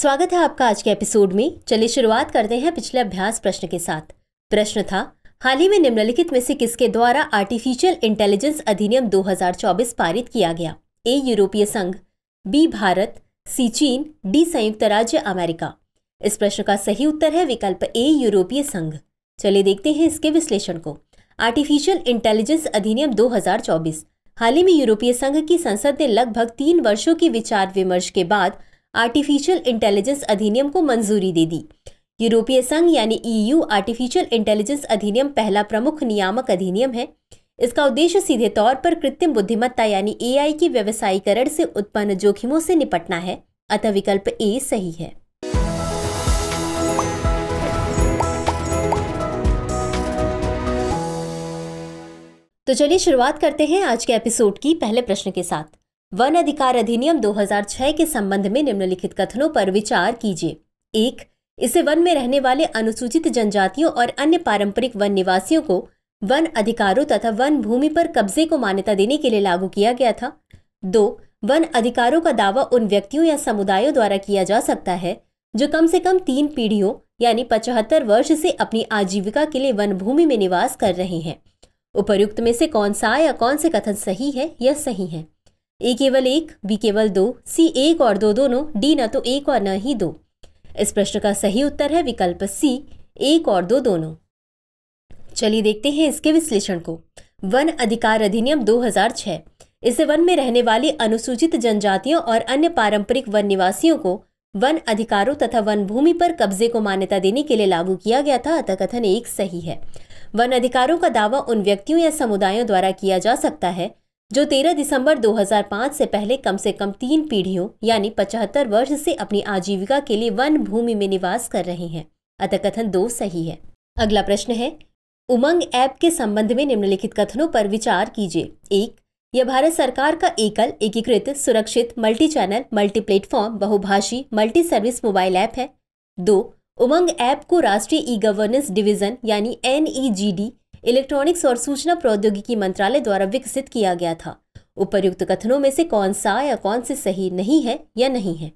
स्वागत है आपका आज के एपिसोड में चलिए शुरुआत करते हैं पिछले अभ्यास प्रश्न के साथ प्रश्न था हाल ही में निम्नलिखित में से किसके द्वारा आर्टिफिशियल इंटेलिजेंस अधिनियम 2024 पारित किया गया ए यूरोपीय संघ बी भारत सी चीन डी संयुक्त राज्य अमेरिका इस प्रश्न का सही उत्तर है विकल्प ए यूरोपीय संघ चलिए देखते हैं इसके विश्लेषण को आर्टिफिशियल इंटेलिजेंस अधिनियम 2024 हाल ही में यूरोपीय संघ की संसद ने लगभग तीन वर्षों के विचार विमर्श के बाद आर्टिफिशियल इंटेलिजेंस अधिनियम को मंजूरी दे दी यूरोपीय संघ यानी ईयू e आर्टिफिशियल इंटेलिजेंस अधिनियम पहला प्रमुख नियामक अधिनियम है इसका उद्देश्य सीधे तौर पर कृत्रिम बुद्धिमत्ता यानी एआई की व्यवसायीकरण से उत्पन्न जोखिमों से निपटना है अतः विकल्प ए सही है तो चलिए शुरुआत करते हैं आज के एपिसोड की पहले प्रश्न के साथ वन अधिकार अधिनियम 2006 के संबंध में निम्नलिखित कथनों पर विचार कीजिए एक इसे वन में रहने वाले अनुसूचित जनजातियों और अन्य पारंपरिक वन निवासियों को वन अधिकारों तथा वन भूमि पर कब्जे को मान्यता देने के लिए लागू किया गया था दो वन अधिकारों का दावा उन व्यक्तियों या समुदायों द्वारा किया जा सकता है जो कम से कम तीन पीढ़ियों यानी पचहत्तर वर्ष से अपनी आजीविका के लिए वन भूमि में निवास कर रहे हैं उपर्युक्त में से कौन सा या कौन से कथन सही है यह सही है ए केवल एक बी केवल दो सी एक और दो दोनों डी न तो एक और न ही दो इस प्रश्न का सही उत्तर है विकल्प सी एक और दो दोनों चलिए देखते हैं इसके विश्लेषण को वन अधिकार अधिनियम 2006 इसे वन में रहने वाली अनुसूचित जनजातियों और अन्य पारंपरिक वन निवासियों को वन अधिकारों तथा वन भूमि पर कब्जे को मान्यता देने के लिए लागू किया गया था अतः कथन एक सही है वन अधिकारों का दावा उन व्यक्तियों या समुदायों द्वारा किया जा सकता है जो 13 दिसंबर 2005 से पहले कम से कम तीन पीढ़ियों यानी 75 वर्ष से अपनी आजीविका के लिए वन भूमि में निवास कर रहे हैं अतः कथन दो सही है अगला प्रश्न है उमंग ऐप के संबंध में निम्नलिखित कथनों पर विचार कीजिए एक यह भारत सरकार का एकल एकीकृत सुरक्षित मल्टी चैनल मल्टी प्लेटफॉर्म बहुभाषी मल्टी सर्विस मोबाइल ऐप है दो उमंग ऐप को राष्ट्रीय ई गवर्नेंस डिवीजन यानी एनईजीडी इलेक्ट्रॉनिक्स और सूचना प्रौद्योगिकी मंत्रालय द्वारा विकसित किया गया था उपर्युक्त कथनों में से कौन सा या कौन से सही नहीं है या नहीं है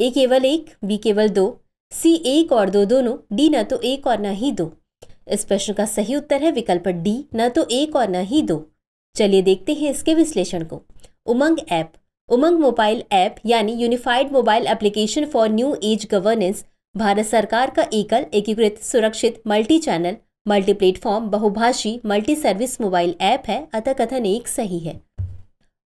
ए केवल एक बी केवल दो सी एक और दो दोनों डी न तो एक और न ही दो इस प्रश्न का सही उत्तर है विकल्प डी न तो एक और न ही दो चलिए देखते हैं इसके विश्लेषण को Umang app Umang mobile app यानी unified mobile application for new age governance Bharat सरकार का एकल एकीकृत सुरक्षित मल्टी चैनल मल्टी प्लेटफॉर्म बहुभाषी मल्टी सर्विस मोबाइल ऐप है अतः कथन एक सही है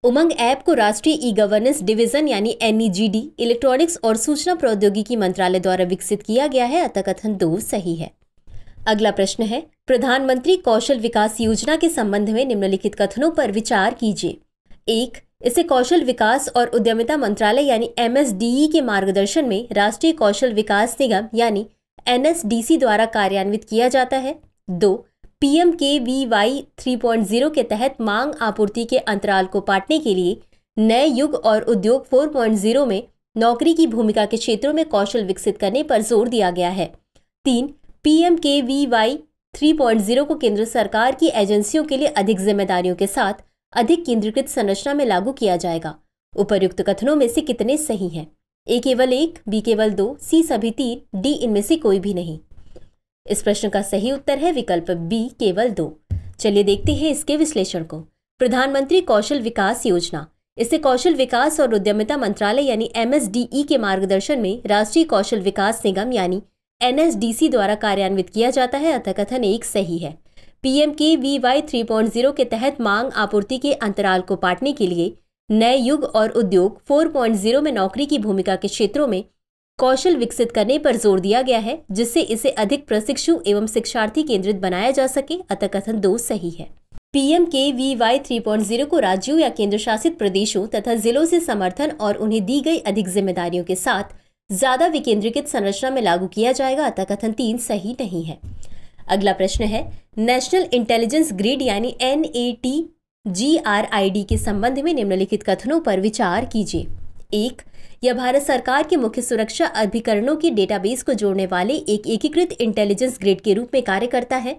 उमंग ऐप को राष्ट्रीय ई गवर्नेंस डिवीजन यानी एनईजीडी इलेक्ट्रॉनिक्स e और सूचना प्रौद्योगिकी मंत्रालय द्वारा विकसित किया गया है अतः कथन दो सही है अगला प्रश्न है प्रधानमंत्री कौशल विकास योजना के संबंध में निम्नलिखित कथनों पर विचार कीजिए एक इसे कौशल विकास और उद्यमिता मंत्रालय यानी एम e के मार्गदर्शन में राष्ट्रीय कौशल विकास निगम यानी एन द्वारा कार्यान्वित किया जाता है दो P M K V Y three point zero के तहत मांग आपूर्ति के अंतराल को पाटने के लिए नए युग और उद्योग जीरो में नौकरी की भूमिका के क्षेत्रों में कौशल विकसित करने पर जोर दिया गया है तीन PM K V Y three point zero को केंद्र सरकार की एजेंसियों के लिए अधिक जिम्मेदारियों के साथ अधिक केंद्रीकृत संरचना में लागू किया जाएगा उपर्युक्त कथनों में से कितने सही हैं ए केवल एक बी केवल दो सी सभी तीन डी इनमें से कोई भी नहीं इस प्रश्न का सही उत्तर है विकल्प बी केवल दो चलिए देखते हैं इसके विश्लेषण को प्रधानमंत्री कौशल विकास योजना इसे कौशल विकास और उद्यमिता मंत्रालय यानी एम के मार्गदर्शन में राष्ट्रीय कौशल विकास निगम यानी एन द्वारा कार्यान्वित किया जाता है अथकथन कथन एक सही है PM K V Y three point zero के तहत मांग आपूर्ति के अंतराल को पाटने के लिए नए युग और उद्योग फोर पॉइंट जीरो में नौकरी की भूमिका के क्षेत्रों में कौशल विकसित करने पर जोर दिया गया है जिससे इसे अधिक प्रशिक्षु एवं शिक्षार्थी केंद्रित बनाया जा सके अतः कथन दो सही है PM K V Y three point zero को राज्यों या केंद्र शासित प्रदेशों तथा जिलों से समर्थन और उन्हें दी गई अधिक जिम्मेदारियों के साथ ज्यादा विकेंद्रीकृत संरचना में लागू किया जाएगा अतः कथन तीन सही नहीं है अगला प्रश्न है नेशनल इंटेलिजेंस ग्रिड यानी N A T G R I D के संबंध में निम्नलिखित कथनों पर विचार कीजिए एक यह भारत सरकार के मुख्य सुरक्षा अभिकरणों की डेटाबेस को जोड़ने वाले एक एकीकृत इंटेलिजेंस ग्रिड के रूप में कार्य करता है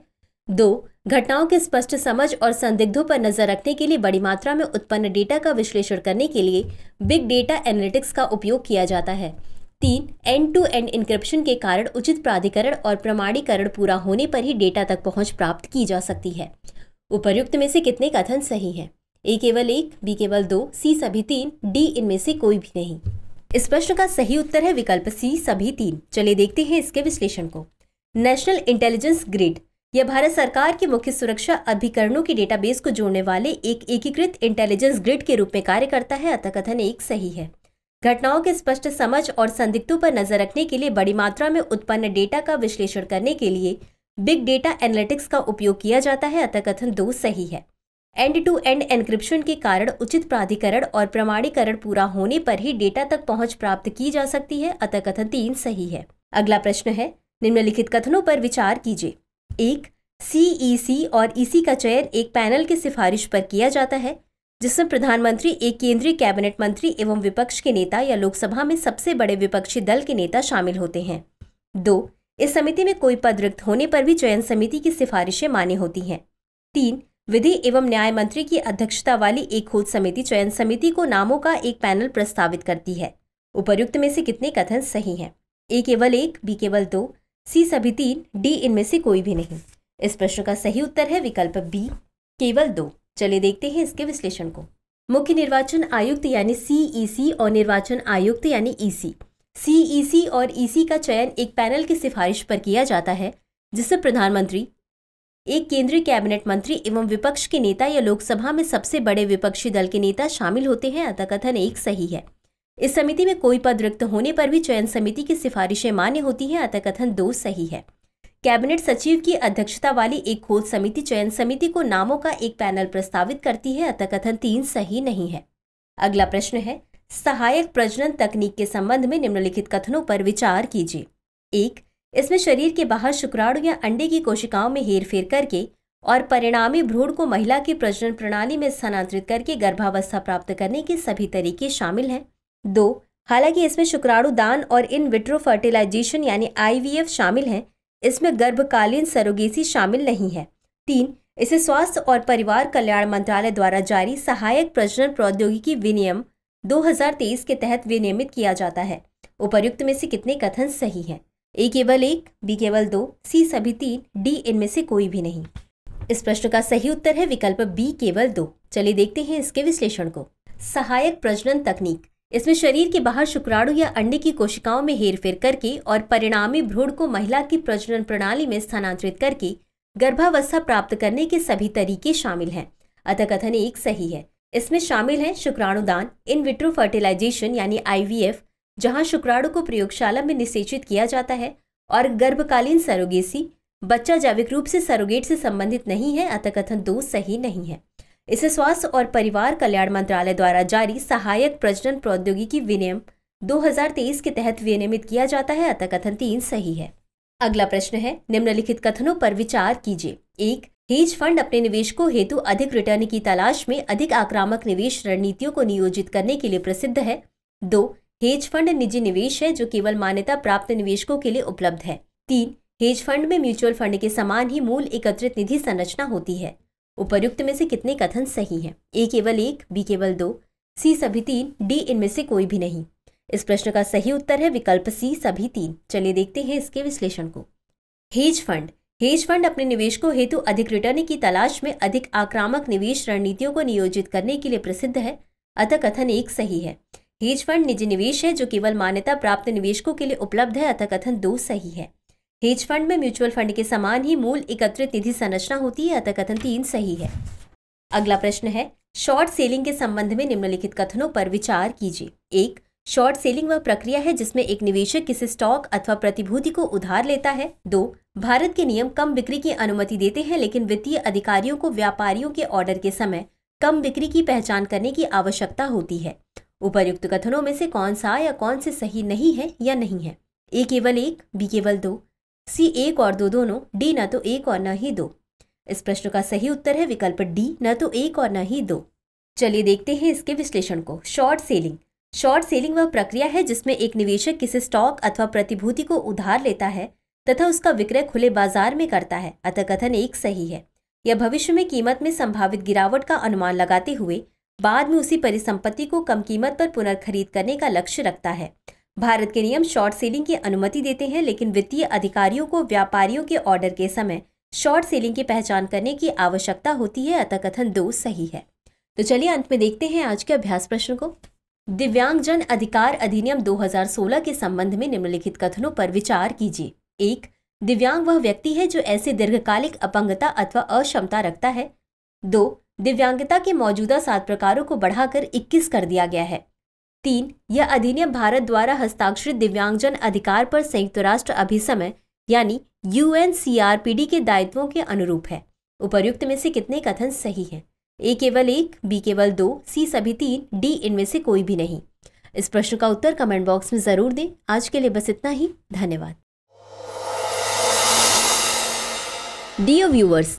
दो घटनाओं के स्पष्ट समझ और संदिग्धों पर नजर रखने के लिए बड़ी मात्रा में उत्पन्न डेटा का विश्लेषण करने के लिए बिग डेटा एनालिटिक्स का उपयोग किया जाता है तीन एंड टू एंड इंक्रिप्शन के कारण उचित प्राधिकरण और प्रमाणीकरण पूरा होने पर ही डेटा तक पहुंच प्राप्त की जा सकती है उपर्युक्त में से कितने कथन सही हैं ए केवल एक बी केवल दो सी सभी तीन डी इनमें से कोई भी नहीं इस प्रश्न का सही उत्तर है विकल्प सी सभी तीन चलिए देखते हैं इसके विश्लेषण को नेशनल इंटेलिजेंस ग्रिड यह भारत सरकार के मुख्य सुरक्षा अभिकरणों की डेटाबेस को जोड़ने वाले एक एकीकृत इंटेलिजेंस ग्रिड के रूप में कार्य करता है अतः कथन एक सही है घटनाओं के स्पष्ट समझ और संदिग्धों पर नजर रखने के लिए बड़ी मात्रा में उत्पन्न डेटा का विश्लेषण करने के लिए बिग डेटा एनालिटिक्स का उपयोग किया जाता है अतः कथन दो सही है एंड टू एंड एनक्रिप्शन के कारण उचित प्राधिकरण और प्रमाणीकरण पूरा होने पर ही डेटा तक पहुंच प्राप्त की जा सकती है अतः कथन तीन सही है अगला प्रश्न है निम्नलिखित कथनों पर विचार कीजिए एक सीईसी e और ईसी e का चयन एक पैनल की सिफारिश पर किया जाता है जिसमें प्रधानमंत्री एक केंद्रीय कैबिनेट मंत्री एवं विपक्ष के नेता या लोकसभा में सबसे बड़े विपक्षी दल के नेता शामिल होते हैं दो इस समिति में कोई पद रिक्त होने पर भी चयन समिति की सिफारिशें मान्य होती हैं तीन विधि एवं न्याय मंत्री की अध्यक्षता वाली एक खोज समिति चयन समिति को नामों का एक पैनल प्रस्तावित करती है उपर्युक्त में से कितने कथन सही हैं ए केवल एक बी केवल दो सी सभी तीन डी इनमें से कोई भी नहीं इस प्रश्न का सही उत्तर है विकल्प बी केवल दो चलिए देखते हैं इसके विश्लेषण को मुख्य निर्वाचन आयुक्त यानी सीईसी e और निर्वाचन आयुक्त यानी ईसी e सीईसी e और ईसी का चयन एक पैनल की सिफारिश पर किया जाता है जिसे प्रधानमंत्री एक केंद्रीय कैबिनेट मंत्री एवं विपक्ष के नेता या लोकसभा में सबसे बड़े विपक्षी दल के नेता शामिल होते हैं अतः कथन एक सही है इस समिति में कोई पद रिक्त होने पर भी चयन समिति की सिफारिशें मान्य होती हैं अतः कथन दो सही है कैबिनेट सचिव की अध्यक्षता वाली एक खोज समिति चयन समिति को नामों का एक पैनल प्रस्तावित करती है अतः कथन तीन सही नहीं है अगला प्रश्न है सहायक प्रजनन तकनीक के संबंध में निम्नलिखित कथनों पर विचार कीजिए एक इसमें शरीर के बाहर शुक्राणु या अंडे की कोशिकाओं में हेरफेर करके और परिणामी भ्रूण को महिला की प्रजनन प्रणाली में स्थानांतरित करके गर्भावस्था प्राप्त करने के सभी तरीके शामिल हैं दो हालांकि इसमें शुक्राणु दान और इन विट्रो फर्टिलाइजेशन यानी आईवीएफ शामिल हैं इसमें गर्भकालीन सरोगेसी शामिल नहीं है तीन इसे स्वास्थ्य और परिवार कल्याण मंत्रालय द्वारा जारी सहायक प्रजनन प्रौद्योगिकी विनियम 2023 के तहत विनियमित किया जाता है उपर्युक्त में से कितने कथन सही हैं ए केवल एक बी केवल दो सी सभी तीन डी इनमें से कोई भी नहीं इस प्रश्न का सही उत्तर है विकल्प बी केवल दो चलिए देखते हैं इसके विश्लेषण को सहायक प्रजनन तकनीक इसमें शरीर के बाहर शुक्राणु या अंडे की कोशिकाओं में हेरफेर करके और परिणामी भ्रूण को महिला की प्रजनन प्रणाली में स्थानांतरित करके गर्भावस्था प्राप्त करने के सभी तरीके शामिल हैं अतः कथन एक सही है इसमें शामिल है शुक्राणुदान इन विट्रो फर्टिलाइजेशन यानी आईवीएफ जहां शुक्राणु को प्रयोगशाला में निषेचित किया जाता है और गर्भकालीन सरोगेसी बच्चा जैविक रूप से सरोगेट से संबंधित नहीं है अतः कथन दो सही नहीं है इसे स्वास्थ्य और परिवार कल्याण मंत्रालय द्वारा जारी सहायक प्रजनन प्रौद्योगिकी विनियम 2023 के तहत विनियमित किया जाता है अतः कथन तीन सही है अगला प्रश्न है निम्नलिखित कथनों पर विचार कीजिए एक हेज फंड अपने निवेशकों हेतु अधिक रिटर्न की तलाश में अधिक आक्रामक निवेश रणनीतियों को नियोजित करने के लिए प्रसिद्ध है दो हेज फंड निजी निवेश है जो केवल मान्यता प्राप्त निवेशकों के लिए उपलब्ध है तीन हेज फंड में म्यूचुअल फंड के समान ही मूल एकत्रित निधि संरचना होती है उपर्युक्त में से कितने कथन सही हैं ए केवल एक बी केवल दो सी सभी तीन डी इनमें से कोई भी नहीं इस प्रश्न का सही उत्तर है विकल्प सी सभी तीन चलिए देखते हैं इसके विश्लेषण को हेज फंड हेज फंड अपने निवेशकों हेतु अधिक रिटर्न की तलाश में अधिक आक्रामक निवेश रणनीतियों को नियोजित करने के लिए प्रसिद्ध है अतः कथन एक सही है हेज फंड निजी निवेश है जो केवल मान्यता प्राप्त निवेशकों के लिए उपलब्ध है अतः कथन दो सही है हेज फंड में म्यूचुअल फंड के समान ही मूल एकत्रित निधि संरचना होती है अथा कथन तीन सही है अगला प्रश्न है शॉर्ट सेलिंग के संबंध में निम्नलिखित कथनों पर विचार कीजिए एक शॉर्ट सेलिंग वह प्रक्रिया है जिसमें एक निवेशक किसी स्टॉक अथवा प्रतिभूति को उधार लेता है दो भारत के नियम कम बिक्री की अनुमति देते हैं लेकिन वित्तीय अधिकारियों को व्यापारियों के ऑर्डर के समय कम बिक्री की पहचान करने की आवश्यकता होती है उपर्युक्त कथनों में से कौन सा या कौन से सही नहीं है या नहीं है ए केवल एक बी केवल दो सी एक और दो दोनों डी न तो एक और न ही दो इस प्रश्न का सही उत्तर है विकल्प डी न तो एक और न ही दो चलिए देखते हैं इसके विश्लेषण को शॉर्ट सेलिंग शॉर्ट सेलिंग वह प्रक्रिया है जिसमें एक निवेशक किसी स्टॉक अथवा प्रतिभूति को उधार लेता है तथा उसका विक्रय खुले बाजार में करता है अतः कथन एक सही है यह भविष्य में कीमत में संभावित गिरावट का अनुमान लगाते हुए बाद में उसी परिसंपत्ति को कम कीमत पर पुनर्खरीद करने का लक्ष्य रखता है भारत के नियम शॉर्ट सेलिंग की अनुमति देते हैं लेकिन वित्तीय अधिकारियों को व्यापारियों के ऑर्डर के समय शॉर्ट सेलिंग की पहचान करने की आवश्यकता होती है अतः कथन दो सही है तो चलिए अंत में देखते हैं आज के अभ्यास प्रश्न को दिव्यांग जन अधिकार अधिनियम 2016 के संबंध में निम्नलिखित कथनों पर विचार कीजिए एक दिव्यांग वह व्यक्ति है जो ऐसे दीर्घकालिक अपंगता अथवा अक्षमता रखता है दो दिव्यांगता के मौजूदा सात प्रकारों को बढ़ाकर 21 कर दिया गया है तीन यह अधिनियम भारत द्वारा हस्ताक्षरित दिव्यांगजन अधिकार पर संयुक्त राष्ट्र अभिसमय यानी यूएनसीआरपीडी के दायित्वों के अनुरूप है उपर्युक्त में से कितने कथन सही हैं ए केवल एक बी केवल दो सी सभी तीन डी इनमें से कोई भी नहीं इस प्रश्न का उत्तर कमेंट बॉक्स में जरूर दें आज के लिए बस इतना ही धन्यवाद डियर व्यूअर्स